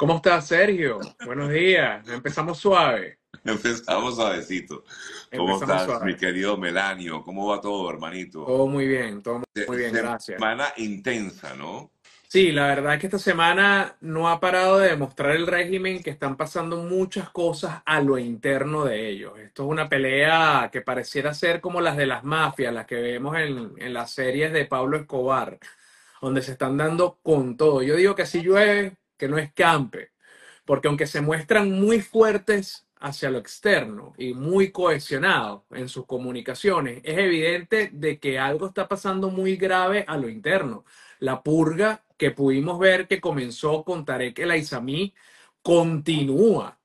¿Cómo estás, Sergio? Buenos días. Empezamos suave. Empezamos suavecito. ¿Cómo estás, mi querido Melanio? ¿Cómo va todo, hermanito? Todo muy bien, todo muy bien, gracias. Semana intensa, ¿no? Sí, la verdad es que esta semana no ha parado de demostrar el régimen que están pasando muchas cosas a lo interno de ellos. Esto es una pelea que pareciera ser como las de las mafias, las que vemos en, en las series de Pablo Escobar, donde se están dando con todo. Yo digo que si llueve, que no escampe, porque aunque se muestran muy fuertes hacia lo externo y muy cohesionados en sus comunicaciones, es evidente de que algo está pasando muy grave a lo interno. La purga que pudimos ver que comenzó con Tarek El Aizamí continúa.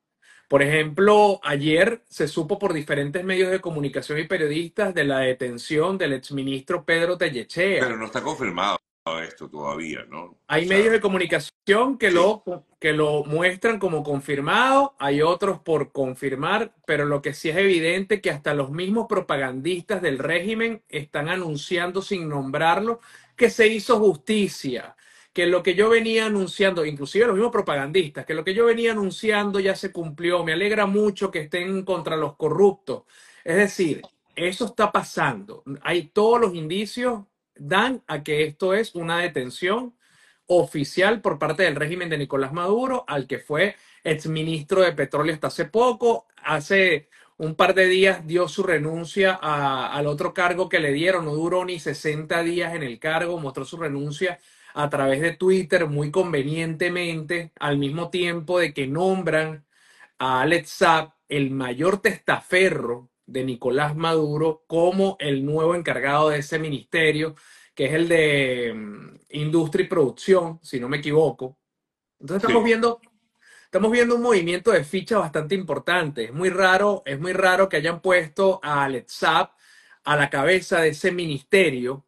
Por ejemplo, ayer se supo por diferentes medios de comunicación y periodistas de la detención del exministro Pedro Tellechea. Pero no está confirmado esto todavía, ¿no? Hay medios de comunicación que, lo, que lo muestran como confirmado, hay otros por confirmar, pero lo que sí es evidente que hasta los mismos propagandistas del régimen están anunciando sin nombrarlo que se hizo justicia, que lo que yo venía anunciando, inclusive los mismos propagandistas, que lo que yo venía anunciando ya se cumplió, me alegra mucho que estén contra los corruptos. Es decir, eso está pasando. Hay todos los indicios dan a que esto es una detención oficial por parte del régimen de Nicolás Maduro, al que fue exministro de Petróleo hasta hace poco. Hace un par de días dio su renuncia al otro cargo que le dieron, no duró ni 60 días en el cargo, mostró su renuncia a través de Twitter muy convenientemente, al mismo tiempo de que nombran a Alex Saab el mayor testaferro de Nicolás Maduro como el nuevo encargado de ese ministerio, que es el de mm, industria y producción, si no me equivoco. Entonces estamos viendo estamos viendo un movimiento de ficha bastante importante. Es muy raro, es muy raro que hayan puesto a Alexab a la cabeza de ese ministerio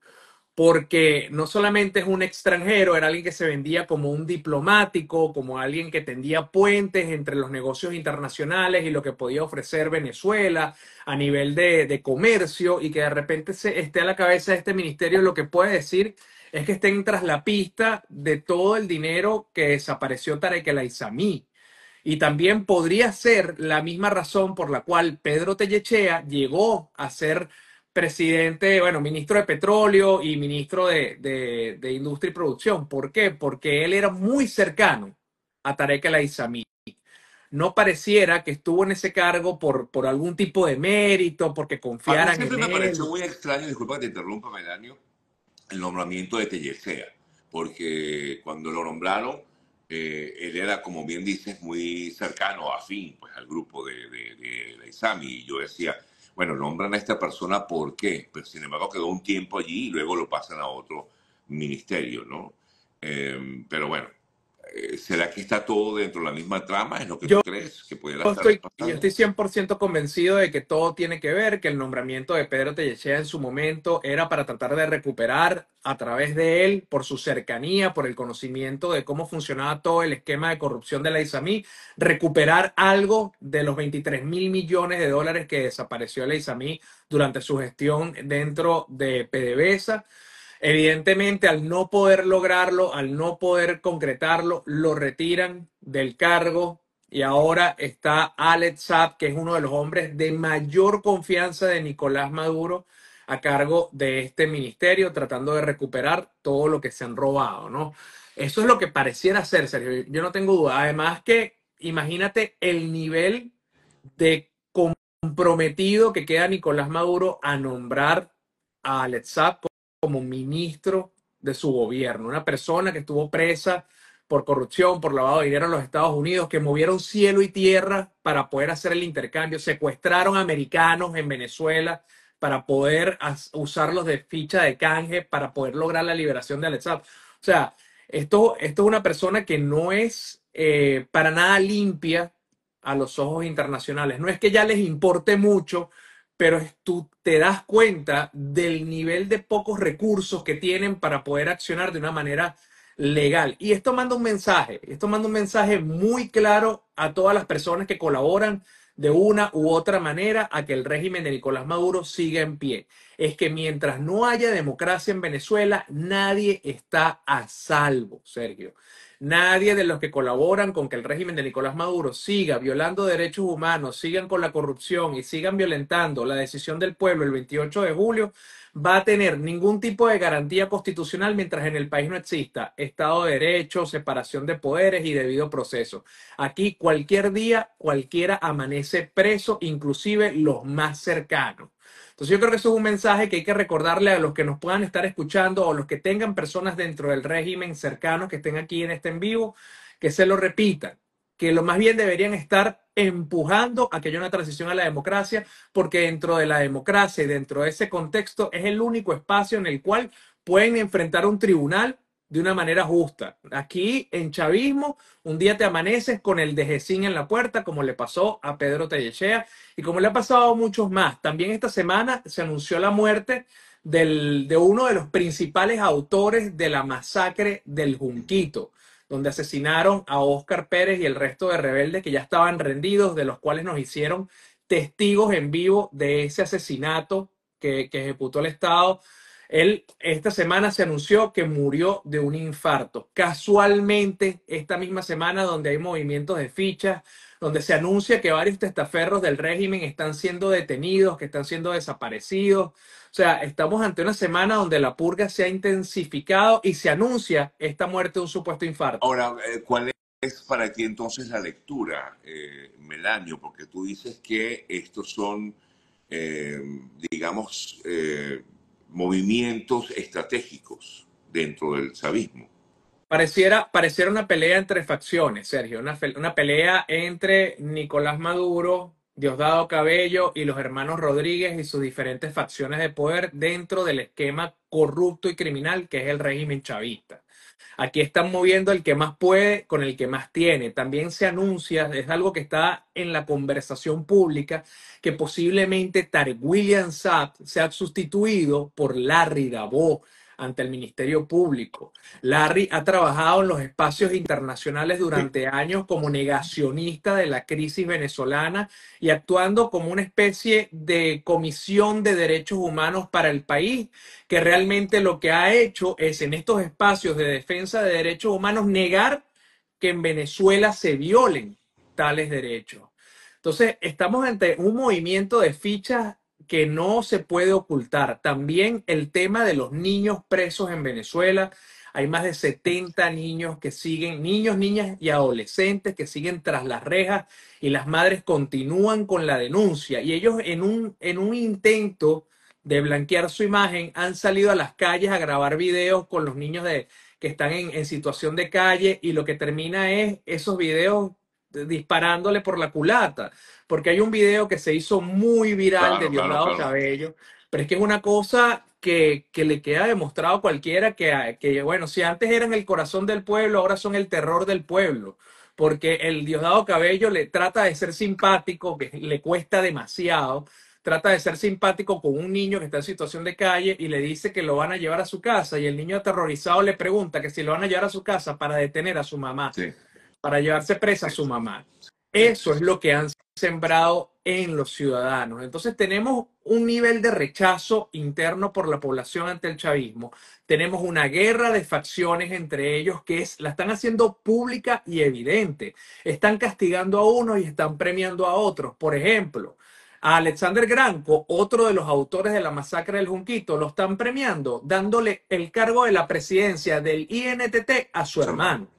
porque no solamente es un extranjero, era alguien que se vendía como un diplomático, como alguien que tendía puentes entre los negocios internacionales y lo que podía ofrecer Venezuela a nivel de, comercio y que de repente se esté a la cabeza de este ministerio, lo que puede decir es que estén tras la pista de todo el dinero que desapareció Tarek El Y también podría ser la misma razón por la cual Pedro Tellechea llegó a ser presidente, bueno, ministro de Petróleo y ministro de, de, Industria y Producción. ¿Por qué? Porque él era muy cercano a Tarek El Aizami. No pareciera que estuvo en ese cargo por, por algún tipo de mérito, porque confiara en él. Siempre me pareció muy extraño, disculpa que te interrumpa, el nombramiento de Tellesea, porque cuando lo nombraron, eh, él era, como bien dices, muy cercano, afín pues, al grupo de, de, Isami. Y yo decía, bueno, nombran a esta persona porque pero sin embargo quedó un tiempo allí y luego lo pasan a otro ministerio, ¿no? Em, pero bueno, eh, ¿Será que está todo dentro de la misma trama? ¿Es lo que yo, tú crees que yo estoy, yo estoy 100% convencido de que todo tiene que ver, que el nombramiento de Pedro Tellechea en su momento era para tratar de recuperar a través de él, por su cercanía, por el conocimiento de cómo funcionaba todo el esquema de corrupción de la ISAMI, recuperar algo de los 23 mil millones de dólares que desapareció la ISAMI durante su gestión dentro de PDVSA. Evidentemente, al no poder lograrlo, al no poder concretarlo, lo retiran del cargo y ahora está Alex Zap, que es uno de los hombres de mayor confianza de Nicolás Maduro a cargo de este ministerio, tratando de recuperar todo lo que se han robado, ¿no? Eso es lo que pareciera ser, Sergio. Yo no tengo duda. Además que imagínate el nivel de comprometido que queda Nicolás Maduro a nombrar a Alex Saab como ministro de su gobierno, una persona que estuvo presa por corrupción, por lavado de dinero en los Estados Unidos, que movieron cielo y tierra para poder hacer el intercambio, secuestraron americanos en Venezuela para poder usarlos de ficha de canje, para poder lograr la liberación de Alexandre. O sea, esto, esto es una persona que no es eh, para nada limpia a los ojos internacionales. No es que ya les importe mucho pero tú te das cuenta del nivel de pocos recursos que tienen para poder accionar de una manera legal. Y esto manda un mensaje, esto manda un mensaje muy claro a todas las personas que colaboran de una u otra manera a que el régimen de Nicolás Maduro siga en pie. Es que mientras no haya democracia en Venezuela, nadie está a salvo, Sergio. Nadie de los que colaboran con que el régimen de Nicolás Maduro siga violando derechos humanos, sigan con la corrupción y sigan violentando la decisión del pueblo el 28 de julio va a tener ningún tipo de garantía constitucional mientras en el país no exista Estado de Derecho, separación de poderes y debido proceso. Aquí cualquier día cualquiera amanece preso, inclusive los más cercanos. Entonces yo creo que eso es un mensaje que hay que recordarle a los que nos puedan estar escuchando o los que tengan personas dentro del régimen cercano que estén aquí en este en vivo, que se lo repitan, que lo más bien deberían estar empujando a que haya una transición a la democracia, porque dentro de la democracia y dentro de ese contexto es el único espacio en el cual pueden enfrentar un tribunal de una manera justa. Aquí en chavismo, un día te amaneces con el dejecín en la puerta, como le pasó a Pedro Tellechea y como le ha pasado a muchos más. También esta semana se anunció la muerte de uno de los principales autores de la masacre del Junquito, donde asesinaron a Óscar Pérez y el resto de rebeldes que ya estaban rendidos, de los cuales nos hicieron testigos en vivo de ese asesinato que ejecutó el Estado él esta semana se anunció que murió de un infarto. Casualmente, esta misma semana donde hay movimientos de fichas, donde se anuncia que varios testaferros del régimen están siendo detenidos, que están siendo desaparecidos. O sea, estamos ante una semana donde la purga se ha intensificado y se anuncia esta muerte de un supuesto infarto. Ahora, eh, ¿cuál es para ti entonces la lectura, eh, Melanio? Porque tú dices que estos son, eh, digamos, movimientos estratégicos dentro del chavismo. Pareciera, pareciera una pelea entre facciones, Sergio, una, una pelea entre Nicolás Maduro, Diosdado Cabello y los hermanos Rodríguez y sus diferentes facciones de poder dentro del esquema corrupto y criminal que es el régimen chavista. Aquí están moviendo el que más puede con el que más tiene. También se anuncia, es algo que está en la conversación pública, que posiblemente Tar William se ha sustituido por Larry Dabo ante el Ministerio Público. Larry ha trabajado en los espacios internacionales durante años como negacionista de la crisis venezolana y actuando como una especie de comisión de derechos humanos para el país, que realmente lo que ha hecho es en estos espacios de defensa de derechos humanos negar que en Venezuela se violen tales derechos. Entonces, estamos ante un movimiento de fichas que no se puede ocultar. También el tema de los niños presos en Venezuela. Hay más de 70 niños que siguen, niños, niñas y adolescentes que siguen tras las rejas y las madres continúan con la denuncia. Y ellos en un, en un intento de blanquear su imagen han salido a las calles a grabar videos con los niños de, que están en, en situación de calle y lo que termina es esos videos disparándole por la culata, porque hay un video que se hizo muy viral de Diosdado Cabello, pero es que es una cosa que, que le queda demostrado a cualquiera que, que, bueno, si antes eran el corazón del pueblo, ahora son el terror del pueblo, porque el Diosdado Cabello le trata de ser simpático, que le cuesta demasiado, trata de ser simpático con un niño que está en situación de calle y le dice que lo van a llevar a su casa y el niño aterrorizado le pregunta que si lo van a llevar a su casa para detener a su mamá para llevarse presa a su mamá. Eso es lo que han sembrado en los ciudadanos. Entonces tenemos un nivel de rechazo interno por la población ante el chavismo. Tenemos una guerra de facciones entre ellos que la están haciendo pública y evidente. Están castigando a unos y están premiando a otros. Por ejemplo, a Alexander Granco, otro de los autores de la masacre del Junquito, lo están premiando dándole el cargo de la presidencia del INTT a su hermano.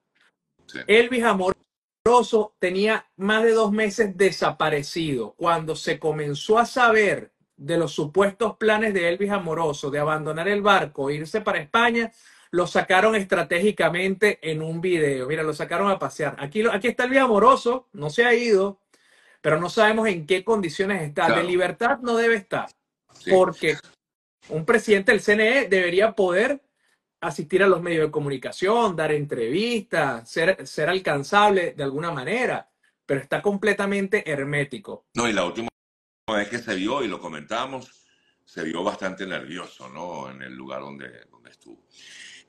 Elvis Amoroso tenía más de dos meses desaparecido. Cuando se comenzó a saber de los supuestos planes de Elvis Amoroso de abandonar el barco e irse para España, lo sacaron estratégicamente en un video. Mira, lo sacaron a pasear. Aquí, aquí está Elvis Amoroso, no se ha ido, pero no sabemos en qué condiciones está. De libertad no debe estar, porque un presidente del CNE debería poder asistir a los medios de comunicación, dar entrevistas, ser, alcanzable de alguna manera, pero está completamente hermético. No, y la última vez que se vio, y lo comentamos, se vio bastante nervioso, ¿no? En el lugar donde, donde estuvo.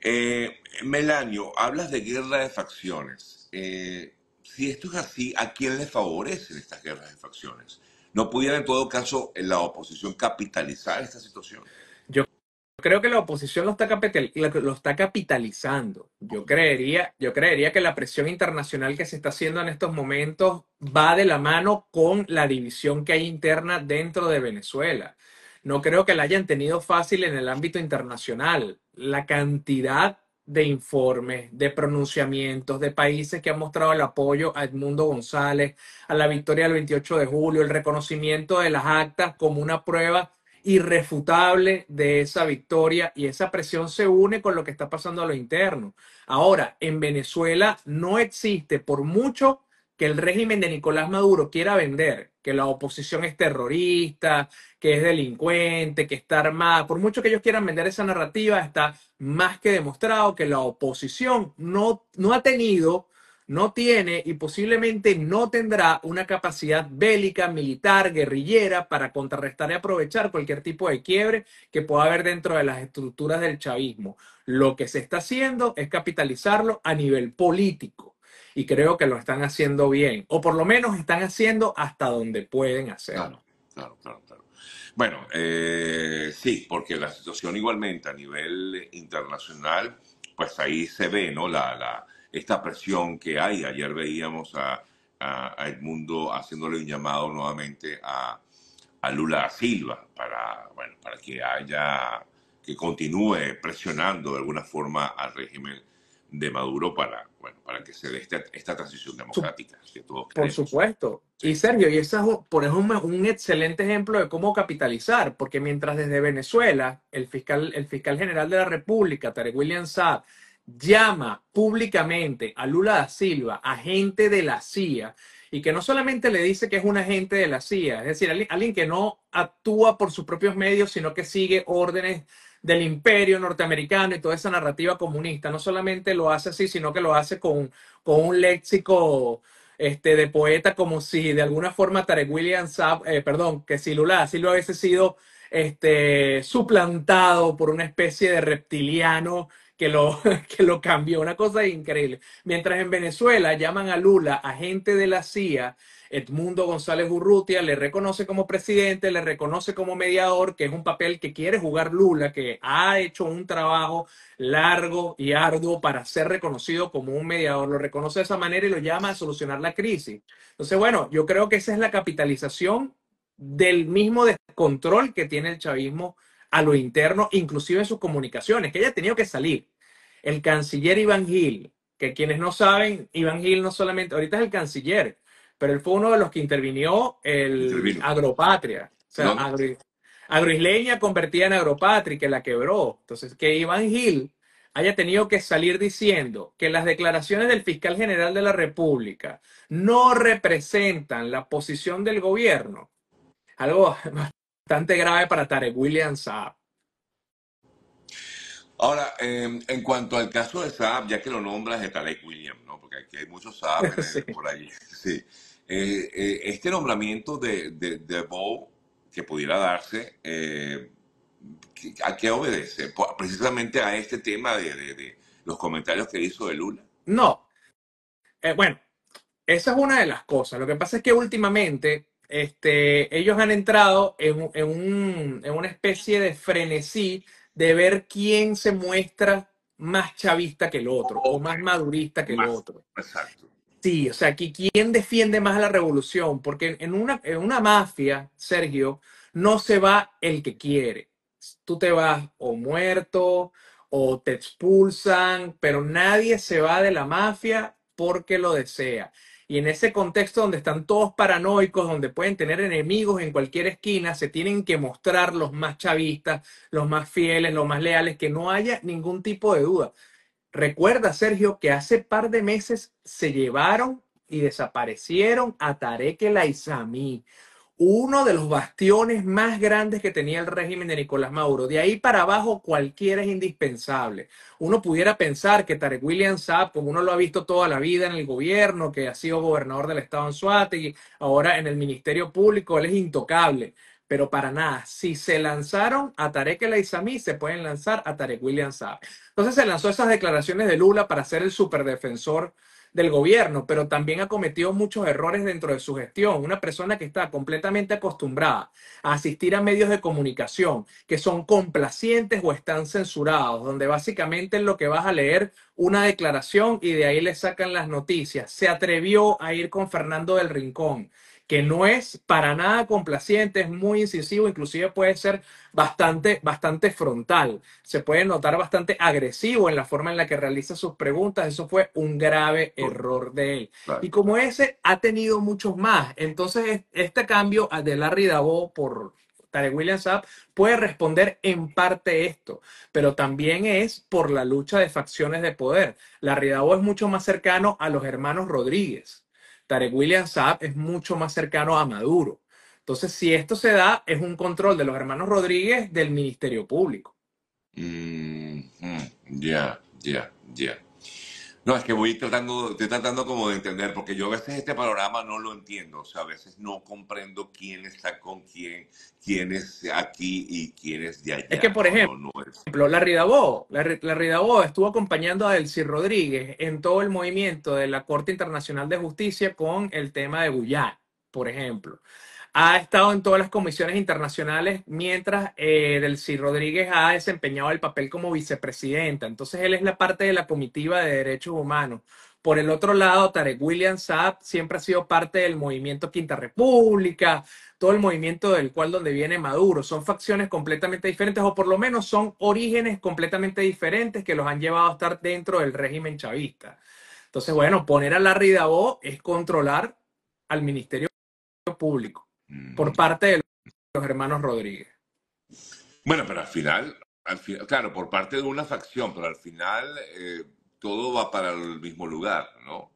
Eh, Melanio, hablas de guerra de facciones. Eh, si esto es así, ¿a quién le favorecen estas guerras de facciones? ¿No pudiera en todo caso la oposición capitalizar esta situación? creo que la oposición lo está, capitalizando. Yo creería, yo creería que la presión internacional que se está haciendo en estos momentos va de la mano con la división que hay interna dentro de Venezuela. No creo que la hayan tenido fácil en el ámbito internacional. La cantidad de informes, de pronunciamientos, de países que han mostrado el apoyo a Edmundo González, a la victoria del 28 de julio, el reconocimiento de las actas como una prueba irrefutable de esa victoria y esa presión se une con lo que está pasando a lo interno. Ahora, en Venezuela no existe, por mucho que el régimen de Nicolás Maduro quiera vender, que la oposición es terrorista, que es delincuente, que está armada, por mucho que ellos quieran vender esa narrativa, está más que demostrado que la oposición no, no ha tenido no tiene y posiblemente no tendrá una capacidad bélica, militar, guerrillera para contrarrestar y aprovechar cualquier tipo de quiebre que pueda haber dentro de las estructuras del chavismo. Lo que se está haciendo es capitalizarlo a nivel político y creo que lo están haciendo bien, o por lo menos están haciendo hasta donde pueden hacerlo. Claro, claro, claro. Bueno, eh, sí, porque la situación igualmente a nivel internacional, pues ahí se ve, ¿no? La, la, esta presión que hay. Ayer veíamos a, a, Edmundo haciéndole un llamado nuevamente a, Lula Silva para, bueno, para que haya, que continúe presionando de alguna forma al régimen de Maduro para, bueno, para que se dé este, esta, transición democrática Por supuesto. Y Sergio, y eso es, por un excelente ejemplo de cómo capitalizar, porque mientras desde Venezuela el fiscal, el fiscal general de la República, Tarek William Saad, llama públicamente a Lula da Silva, agente de la CIA, y que no solamente le dice que es un agente de la CIA, es decir, alguien, que no actúa por sus propios medios, sino que sigue órdenes del imperio norteamericano y toda esa narrativa comunista, no solamente lo hace así, sino que lo hace con, con un léxico este, de poeta, como si de alguna forma Tarek Williams, eh, perdón, que si Lula da Silva hubiese sido este, suplantado por una especie de reptiliano que lo, que lo cambió. Una cosa increíble. Mientras en Venezuela llaman a Lula agente de la CIA, Edmundo González Urrutia le reconoce como presidente, le reconoce como mediador, que es un papel que quiere jugar Lula, que ha hecho un trabajo largo y arduo para ser reconocido como un mediador. Lo reconoce de esa manera y lo llama a solucionar la crisis. Entonces, bueno, yo creo que esa es la capitalización del mismo descontrol que tiene el chavismo a lo interno, inclusive en sus comunicaciones, que haya tenido que salir. El canciller Iván Gil, que quienes no saben, Iván Gil no solamente, ahorita es el canciller, pero él fue uno de los que intervinió el Agropatria, o sea, agroisleña convertida en Agropatria, que la quebró. Entonces, que Iván Gil haya tenido que salir diciendo que las declaraciones del fiscal general de la República no representan la posición del gobierno, algo bastante grave para Tarek Williams Saab. Ah. Ahora, em, en cuanto al caso de Saab, ya que lo nombras de Tarek Williams, ¿no? porque aquí hay muchos Saab por ahí. Sí. Eh, eh, este nombramiento de, de, de que pudiera darse, eh, ¿a qué obedece? Precisamente a este tema de, de los comentarios que hizo de Luna. No. bueno, esa es una de las cosas. Lo que pasa es que últimamente este, ellos han entrado en, un, en, una especie de frenesí de ver quién se muestra más chavista que el otro o más madurista que el otro. Exacto. Sí, o sea, aquí quién defiende más la revolución, porque en una, en una mafia, Sergio, no se va el que quiere. Tú te vas o muerto o te expulsan, pero nadie se va de la mafia porque lo desea. Y en ese contexto donde están todos paranoicos, donde pueden tener enemigos en cualquier esquina, se tienen que mostrar los más chavistas, los más fieles, los más leales, que no haya ningún tipo de duda. Recuerda, Sergio, que hace par de meses se llevaron y desaparecieron a Tarek El uno de los bastiones más grandes que tenía el régimen de Nicolás Mauro. De ahí para abajo cualquiera es indispensable. Uno pudiera pensar que Tarek William Saab, como uno lo ha visto toda la vida en el gobierno, que ha sido gobernador del estado en Suárez y ahora en el Ministerio Público, él es intocable. Pero para nada, si se lanzaron a Tarek El Aizami, se pueden lanzar a Tarek William Saab. Entonces se lanzó esas declaraciones de Lula para ser el superdefensor del gobierno, pero también ha cometido muchos errores dentro de su gestión. Una persona que está completamente acostumbrada a asistir a medios de comunicación que son complacientes o están censurados, donde básicamente es lo que vas a leer una declaración y de ahí le sacan las noticias. Se atrevió a ir con Fernando del Rincón que no es para nada complaciente, es muy incisivo, inclusive puede ser bastante, bastante frontal. Se puede notar bastante agresivo en la forma en la que realiza sus preguntas. Eso fue un grave error de él. Y como ese, ha tenido muchos más. Entonces, este cambio de Larry Davo por Tarek Williams Saab puede responder en parte esto, pero también es por la lucha de facciones de poder. Larry Davo es mucho más cercano a los hermanos Rodríguez Tarek William Saab es mucho más cercano a Maduro. Entonces, si esto se da, es un control de los hermanos Rodríguez del Ministerio Público. Mm, mm, ya, ya, ya. No, es que voy tratando, estoy tratando como de entender, porque yo a veces este panorama no lo entiendo, o sea, a veces no comprendo quién está con quién, quién es aquí y quién es de allá. Es que, por ejemplo, la no es... estuvo acompañando a Delcy Rodríguez en todo el movimiento de la Corte Internacional de Justicia con el tema de Guyana, por ejemplo ha estado en todas las comisiones internacionales, mientras eh, Delcy Rodríguez ha desempeñado el papel como vicepresidenta. Entonces, él es la parte de la comitiva de derechos humanos. Por el otro lado, Tarek William Saab siempre ha sido parte del movimiento Quinta República, todo el movimiento del cual donde viene Maduro. Son facciones completamente diferentes o por lo menos son orígenes completamente diferentes que los han llevado a estar dentro del régimen chavista. Entonces, bueno, poner a Larry Davo es controlar al Ministerio Público. Mm, por parte de los hermanos Rodríguez. Bueno, pero al final, claro, por parte de una facción, pero al final eh, todo va para el mismo lugar, ¿no?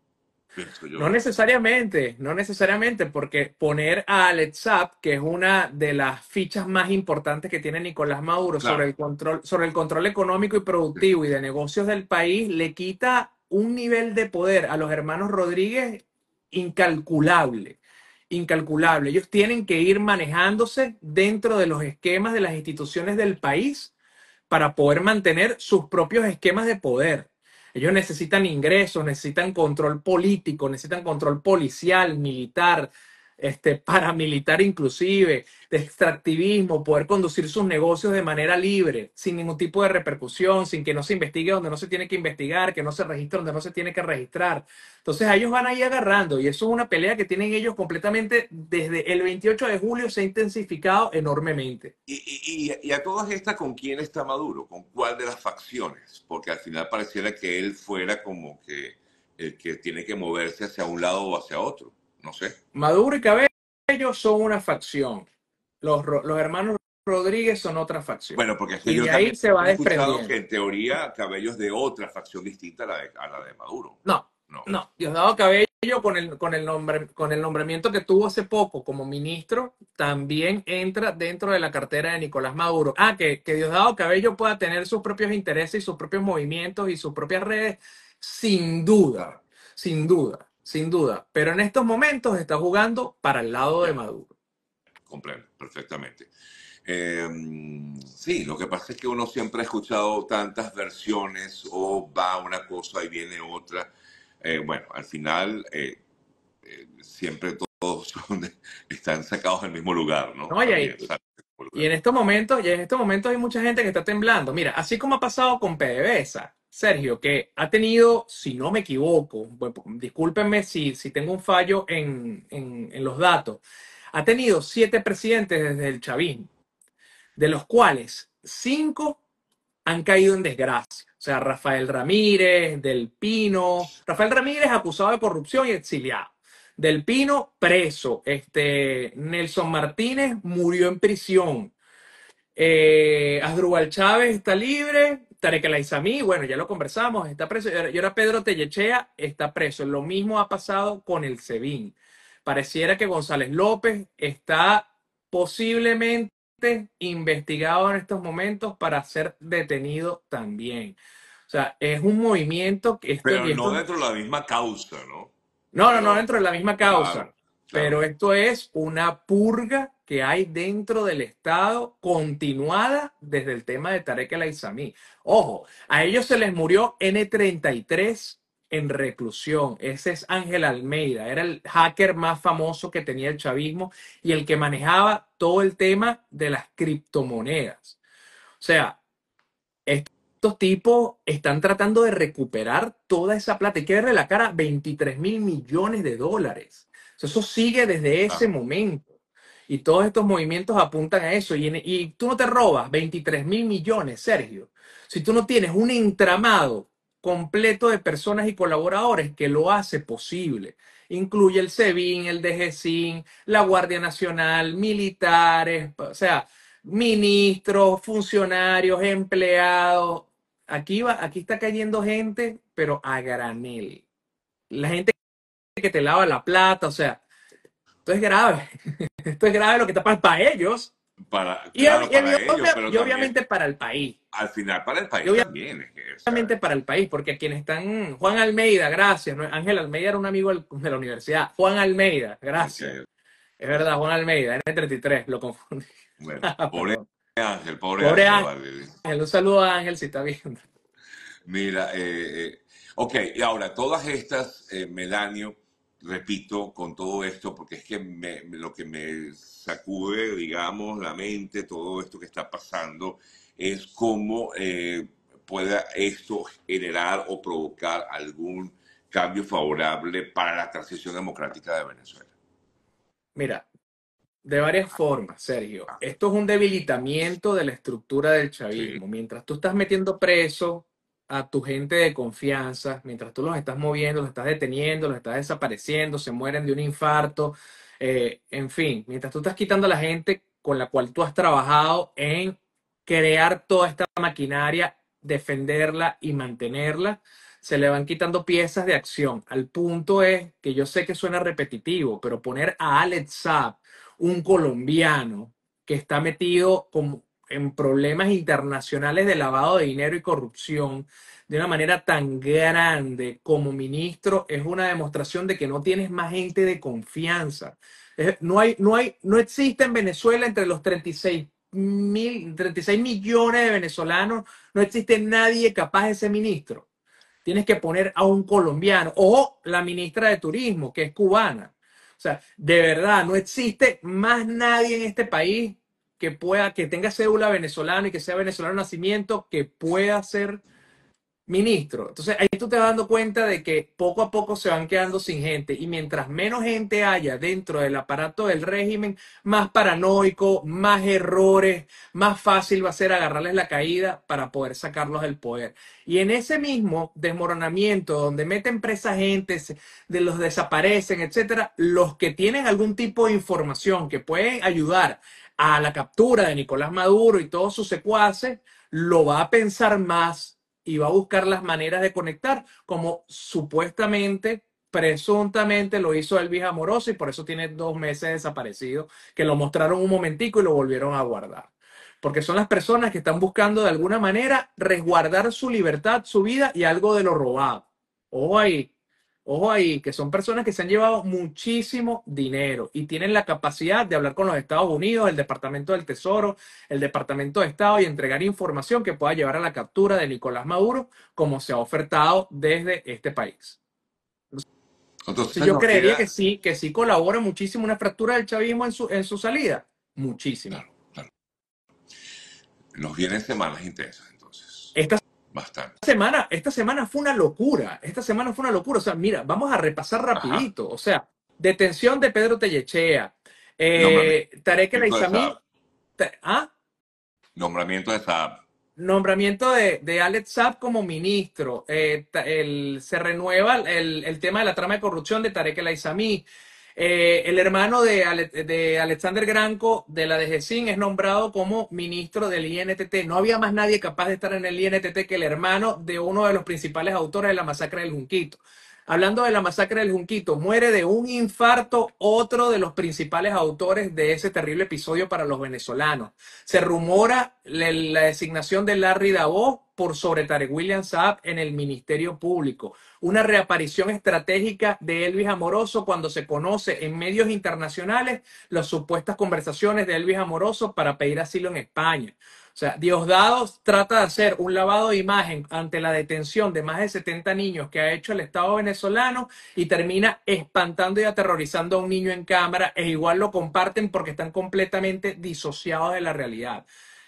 No necesariamente, no necesariamente, porque poner a Alex Zapp, que es una de las fichas más importantes que tiene Nicolás Maduro sobre, el control, sobre el control económico y productivo y de negocios del país, le quita un nivel de poder a los hermanos Rodríguez incalculable incalculable. Ellos tienen que ir manejándose dentro de los esquemas de las instituciones del país para poder mantener sus propios esquemas de poder. Ellos necesitan ingresos, necesitan control político, necesitan control policial, militar, este, paramilitar inclusive, de extractivismo, poder conducir sus negocios de manera libre, sin ningún tipo de repercusión, sin que no se investigue donde no se tiene que investigar, que no se registre donde no se tiene que registrar. Entonces ellos van ahí agarrando y eso es una pelea que tienen ellos completamente desde el 28 de julio se ha intensificado enormemente. Y, y a todas estas, ¿con quién está Maduro? ¿Con cuál de las facciones? Porque al final pareciera que él fuera como que el que tiene que moverse hacia un lado o hacia otro. No sé. Maduro y Cabello son una facción. Los, hermanos Rodríguez son otra facción. Bueno, porque que y de ahí se va a escuchado que en teoría Cabello es de otra facción distinta a la de, Maduro. No, no, Diosdado Cabello con el, con, el nombre, con el nombramiento que tuvo hace poco como ministro, también entra dentro de la cartera de Nicolás Maduro. Ah, que, que Diosdado Cabello pueda tener sus propios intereses y sus propios movimientos y sus propias redes, sin duda, sin duda sin duda. Pero en estos momentos está jugando para el lado de Maduro. Comprendo, perfectamente. Em, sí, lo que pasa es que uno siempre ha escuchado tantas versiones o va una cosa y viene otra. Eh, bueno, al final eh, eh, siempre todos están sacados del mismo lugar, ¿no? no y, ahí, y, en estos momentos, y en estos momentos hay mucha gente que está temblando. Mira, así como ha pasado con PDVSA, Sergio, que ha tenido, si no me equivoco, discúlpenme si, si tengo un fallo en, los datos, ha tenido siete presidentes desde el Chavín, de los cuales cinco han caído en desgracia. O sea, Rafael Ramírez, Del Pino. Rafael Ramírez acusado de corrupción y exiliado. Del Pino preso. Este, Nelson Martínez murió en prisión. Eh, Chávez está libre. Tarek El mí, bueno, ya lo conversamos, está preso. Y ahora Pedro Tellechea está preso. Lo mismo ha pasado con el SEBIN. Pareciera que González López está posiblemente investigado en estos momentos para ser detenido también. O sea, es un movimiento que... pero no dentro de la misma causa, ¿no? No, no, no dentro de la misma causa. Pero esto es una purga que hay dentro del Estado continuada desde el tema de Tarek el Aizami. Ojo, a ellos se les murió N33 en reclusión. Ese es Ángel Almeida, era el hacker más famoso que tenía el chavismo y el que manejaba todo el tema de las criptomonedas. O sea, estos tipos están tratando de recuperar toda esa plata. Hay que de la cara 23 mil millones de dólares. eso sigue desde ese momento. Y todos estos movimientos apuntan a eso. Y, tú no te robas 23 mil millones, Sergio. Si tú no tienes un entramado completo de personas y colaboradores que lo hace posible. Incluye el SEBIN, el DGCIN, la Guardia Nacional, militares, o sea, ministros, funcionarios, empleados. Aquí, va, aquí está cayendo gente, pero a granel. La gente que te lava la plata, o sea, esto es grave. esto es grave lo que está pasando para ellos. Para, y, obviamente para el país. Al final, para el país también. obviamente para el país, porque quienes están. Juan Almeida, gracias. Ángel Almeida era un amigo de la universidad. Juan Almeida, gracias. Es verdad, Juan Almeida, N33, lo confundí. pobre Ángel, pobre, Ángel. Ángel. Un saludo a Ángel si está viendo. Mira, eh, eh ok, y ahora, todas estas, eh, Melanio, repito, con todo esto, porque es que lo que me sacude, digamos, la mente, todo esto que está pasando, es cómo eh, pueda esto generar o provocar algún cambio favorable para la transición democrática de Venezuela. Mira, de varias formas, Sergio. Ah. Esto es un debilitamiento de la estructura del chavismo. Mientras tú estás metiendo preso a tu gente de confianza, mientras tú los estás moviendo, los estás deteniendo, los estás desapareciendo, se mueren de un infarto, eh, en fin, mientras tú estás quitando a la gente con la cual tú has trabajado en crear toda esta maquinaria, defenderla y mantenerla, se le van quitando piezas de acción. Al punto es que yo sé que suena repetitivo, pero poner a Alex Saab, un colombiano que está metido como, en problemas internacionales de lavado de dinero y corrupción de una manera tan grande como ministro es una demostración de que no tienes más gente de confianza. No, hay, no, hay, no existe en Venezuela entre los 36 mil, 36 millones de venezolanos, no existe nadie capaz de ser ministro. Tienes que poner a un colombiano. o la ministra de Turismo, que es cubana. O sea, de verdad, no existe más nadie en este país que pueda, que tenga cédula venezolana y que sea venezolano de nacimiento, que pueda ser ministro. Entonces ahí tú te vas dando cuenta de que poco a poco se van quedando sin gente y mientras menos gente haya dentro del aparato del régimen, más paranoico, más errores, más fácil va a ser agarrarles la caída para poder sacarlos del poder. Y en ese mismo desmoronamiento donde meten presa gente, de los desaparecen, etcétera, los que tienen algún tipo de información que pueden ayudar a la captura de Nicolás Maduro y todos sus secuaces, lo va a pensar más y va a buscar las maneras de conectar, como supuestamente, presuntamente lo hizo Elvis Amoroso y por eso tiene dos meses desaparecido, que lo mostraron un momentico y lo volvieron a guardar. Porque son las personas que están buscando de alguna manera resguardar su libertad, su vida y algo de lo robado. Ojo Ojo ahí, que son personas que se han llevado muchísimo dinero y tienen la capacidad de hablar con los Estados Unidos, el Departamento del Tesoro, el Departamento de Estado y entregar información que pueda llevar a la captura de Nicolás Maduro, como se ha ofertado desde este país. Entonces, yo creería que sí, que sí colabora muchísimo una fractura del chavismo en su, en su salida. Muchísimo. Los bienes Nos vienen semanas intensas, entonces. Esta esta semana, esta semana fue una locura, esta semana fue una locura. O sea, mira, vamos a repasar rapidito. O sea, detención de Pedro Tellechea, eh, Tarek El ¿Ah? Nombramiento de Saab. Nombramiento de, de Alex como ministro. Eh, el, se renueva el, el, tema de la trama de corrupción de Tarek El eh, el hermano de, de, Alexander Granco de la DGCIN es nombrado como ministro del INTT. No había más nadie capaz de estar en el INTT que el hermano de uno de los principales autores de la masacre del Junquito. Hablando de la masacre del Junquito, muere de un infarto otro de los principales autores de ese terrible episodio para los venezolanos. Se rumora la designación de Larry Davos por sobre Tarek William Saab en el Ministerio Público. Una reaparición estratégica de Elvis Amoroso cuando se conoce en medios internacionales las supuestas conversaciones de Elvis Amoroso para pedir asilo en España. O sea, Diosdado trata de hacer un lavado de imagen ante la detención de más de 70 niños que ha hecho el Estado venezolano y termina espantando y aterrorizando a un niño en cámara e igual lo comparten porque están completamente disociados de la realidad.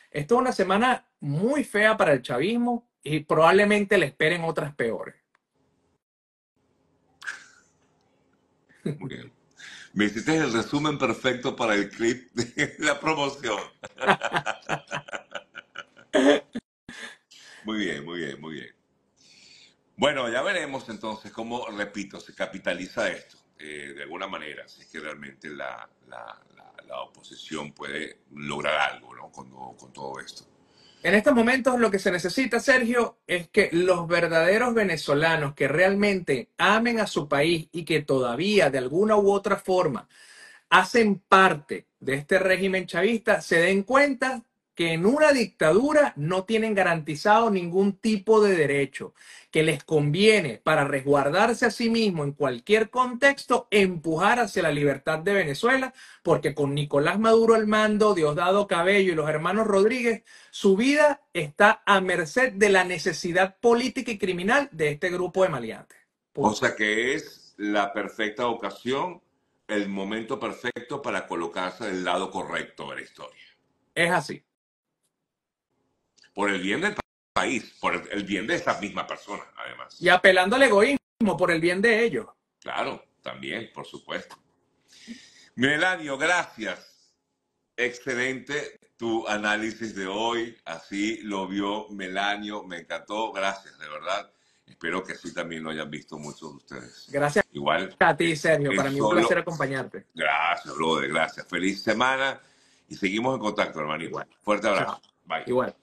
Esto es una semana muy fea para el chavismo y probablemente le esperen otras peores. Me hiciste el resumen perfecto para el clip de la promoción. Bueno, ya veremos entonces cómo, repito, se capitaliza esto eh, de alguna manera, si es que realmente la, oposición puede lograr algo ¿no? con, con todo esto. En estos momentos lo que se necesita, Sergio, es que los verdaderos venezolanos que realmente amen a su país y que todavía de alguna u otra forma hacen parte de este régimen chavista se den cuenta que en una dictadura no tienen garantizado ningún tipo de derecho, que les conviene para resguardarse a sí mismo en cualquier contexto empujar hacia la libertad de Venezuela, porque con Nicolás Maduro al mando, Diosdado Cabello y los hermanos Rodríguez, su vida está a merced de la necesidad política y criminal de este grupo de maleantes. O sea que es la perfecta ocasión, el momento perfecto para colocarse del lado correcto de la historia. Es así por el bien del país, por el bien de estas mismas persona, además. Y apelando al egoísmo, por el bien de ellos. Claro, también, por supuesto. Melanio, gracias. Excelente tu análisis de hoy. Así lo vio Melanio. Me encantó. Gracias, de verdad. Espero que así también lo hayan visto muchos de ustedes. Gracias. Igual. A ti, Sergio. Para mí un placer acompañarte. Gracias, Lode. Gracias. Feliz semana. Y seguimos en contacto, hermano Igual. Fuerte abrazo. Bye. Igual.